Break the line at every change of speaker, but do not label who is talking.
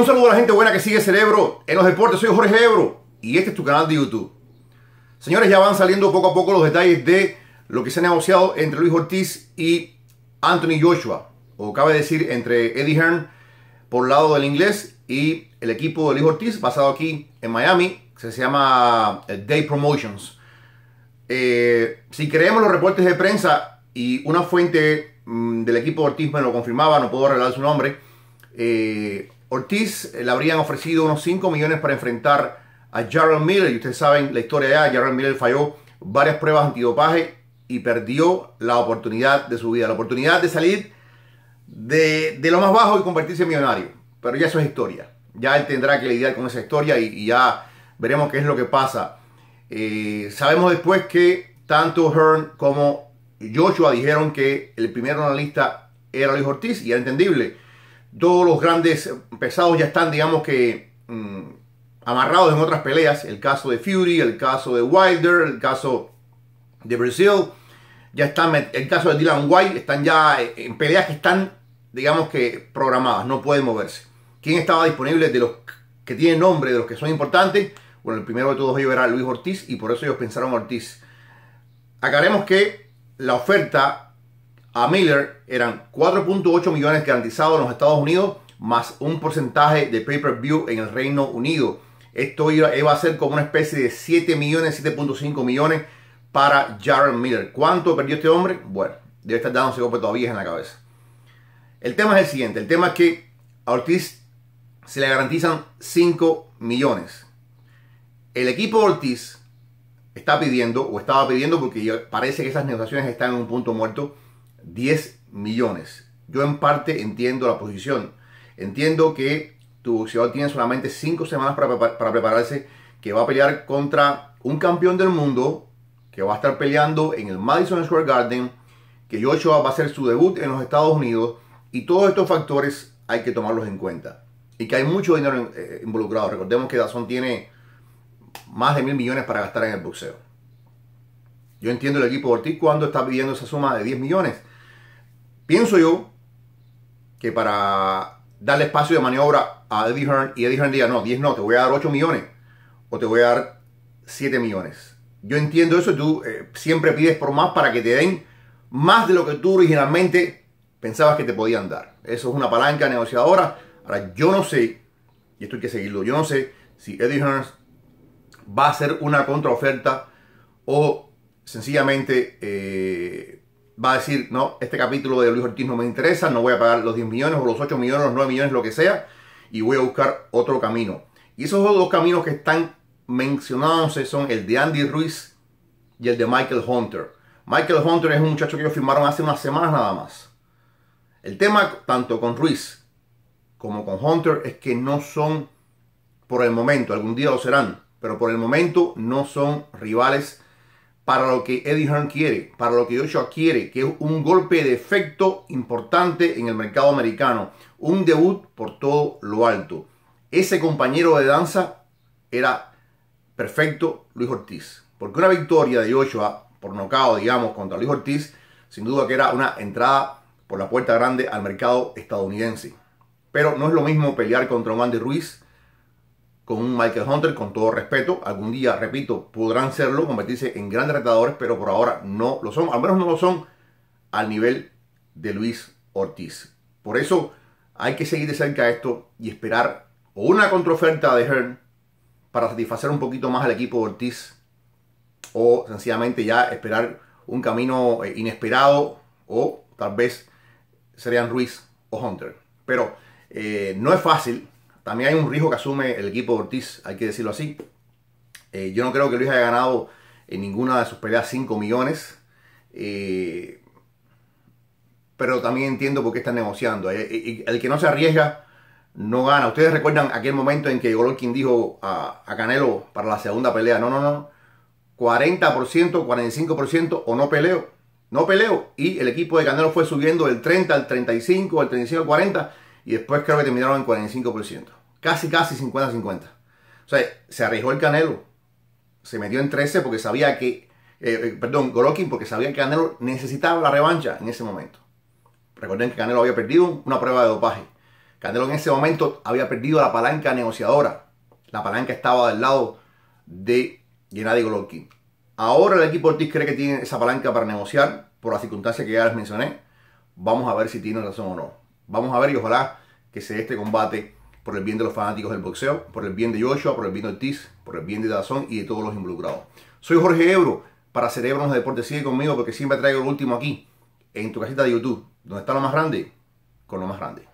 Un saludo a la gente buena que sigue Cerebro en los deportes. Soy Jorge Ebro y este es tu canal de YouTube. Señores, ya van saliendo poco a poco los detalles de lo que se ha negociado entre Luis Ortiz y Anthony Joshua, o cabe decir entre Eddie Hearn por lado del inglés y el equipo de Luis Ortiz, basado aquí en Miami, que se llama eh, Day Promotions. Eh, si creemos los reportes de prensa y una fuente mm, del equipo Ortiz me lo confirmaba, no puedo revelar su nombre. Eh, Ortiz eh, le habrían ofrecido unos 5 millones para enfrentar a Jaron Miller. Y ustedes saben la historia ya. Jaron Miller falló varias pruebas antidopaje y perdió la oportunidad de su vida. La oportunidad de salir de, lo más bajo y convertirse en millonario. Pero ya eso es historia. Ya él tendrá que lidiar con esa historia y, ya veremos qué es lo que pasa. Eh, sabemos después que tanto Hearn como Joshua dijeron que el primer analista era Luis Ortiz y era entendible todos los grandes pesados ya están, digamos que, mm, amarrados en otras peleas. El caso de Fury, el caso de Wilder, el caso de Brazil. Ya está. el caso de Dylan White, están ya eh, en peleas que están, digamos que, programadas, no pueden moverse. ¿Quién estaba disponible de los que tienen nombre, de los que son importantes? Bueno, el primero de todos ellos era Luis Ortiz y por eso ellos pensaron Ortiz. Acabaremos que la oferta a Miller eran 4.8 millones garantizados en los Estados Unidos, más un porcentaje de pay-per-view en el Reino Unido. Esto iba a ser como una especie de 7 millones, 7.5 millones para Jared Miller. ¿Cuánto perdió este hombre? Bueno, debe estar dándose golpe todavía en la cabeza. El tema es el siguiente. El tema es que a Ortiz se le garantizan 5 millones. El equipo Ortiz está pidiendo, o estaba pidiendo, porque parece que esas negociaciones están en un punto muerto, 10 millones. Yo en parte entiendo la posición. Entiendo que tu boxeador tiene solamente 5 semanas para, prepararse, que va a pelear contra un campeón del mundo, que va a estar peleando en el Madison Square Garden, que Joshua va a hacer su debut en los Estados Unidos. Y todos estos factores hay que tomarlos en cuenta. Y que hay mucho dinero eh, involucrado. Recordemos que Dazón tiene más de mil millones para gastar en el boxeo. Yo entiendo el equipo de Ortiz cuando está pidiendo esa suma de 10 millones. Pienso yo que para darle espacio de maniobra a Eddie Hearn y Eddie Hearn diga, no, 10 no, te voy a dar 8 millones o te voy a dar 7 millones. Yo entiendo eso, tú eh, siempre pides por más para que te den más de lo que tú originalmente pensabas que te podían dar. Eso es una palanca negociadora. Ahora, yo no sé, y esto hay que seguirlo, yo no sé si Eddie Hearn va a hacer una contraoferta o sencillamente eh, va a decir, no, este capítulo de Luis Ortiz no me interesa, no voy a pagar los 10 millones o los 8 millones los 9 millones, lo que sea, y voy a buscar otro camino. Y esos dos caminos que están mencionados son el de Andy Ruiz y el de Michael Hunter. Michael Hunter es un muchacho que ellos firmaron hace unas semanas nada más. El tema tanto con Ruiz como con Hunter es que no son por el momento, algún día lo serán, pero por el momento no son rivales para lo que Eddie Hearn quiere, para lo que Joshua quiere, que es un golpe de efecto importante en el mercado americano, un debut por todo lo alto. Ese compañero de danza era perfecto Luis Ortiz, porque una victoria de Joshua por nocao, digamos, contra Luis Ortiz, sin duda que era una entrada por la puerta grande al mercado estadounidense. Pero no es lo mismo pelear contra un Andy Ruiz con un Michael Hunter, con todo respeto. Algún día, repito, podrán serlo, convertirse en grandes retadores, pero por ahora no lo son. Al menos no lo son al nivel de Luis Ortiz. Por eso hay que seguir de cerca esto y esperar o una contraoferta de Hearn para satisfacer un poquito más al equipo Ortiz o sencillamente ya esperar un camino eh, inesperado o tal vez serían Ruiz o Hunter. Pero eh, no es fácil a mí hay un riesgo que asume el equipo Ortiz, hay que decirlo así. Eh, yo no creo que Luis haya ganado en ninguna de sus peleas 5 millones. Eh, pero también entiendo por qué están negociando. Eh, el, que no se arriesga no gana. Ustedes recuerdan aquel momento en que Golovkin dijo a, a Canelo para la segunda pelea, no, no, no, 40%, 45% o no peleo. No peleo. Y el equipo de Canelo fue subiendo del 30 al 35, al 35 al 40 y después creo que terminaron en 45%. Casi, casi 50-50. O sea, se arriesgó el Canelo. Se metió en 13 porque sabía que, eh, eh, perdón, Golovkin porque sabía que Canelo necesitaba la revancha en ese momento. Recuerden que Canelo había perdido una prueba de dopaje. Canelo en ese momento había perdido la palanca negociadora. La palanca estaba del lado de Gennady Golovkin. Ahora el equipo Ortiz cree que tiene esa palanca para negociar por las circunstancias que ya les mencioné. Vamos a ver si tiene razón o no. Vamos a ver y ojalá que se este combate por el bien de los fanáticos del boxeo, por el bien de Joshua, por el bien de Ortiz, por el bien de Dazón y de todos los involucrados. Soy Jorge Ebro para Cerebros de Deportes. Sigue conmigo porque siempre traigo lo último aquí, en tu cajita de YouTube, donde está lo más grande, con lo más grande.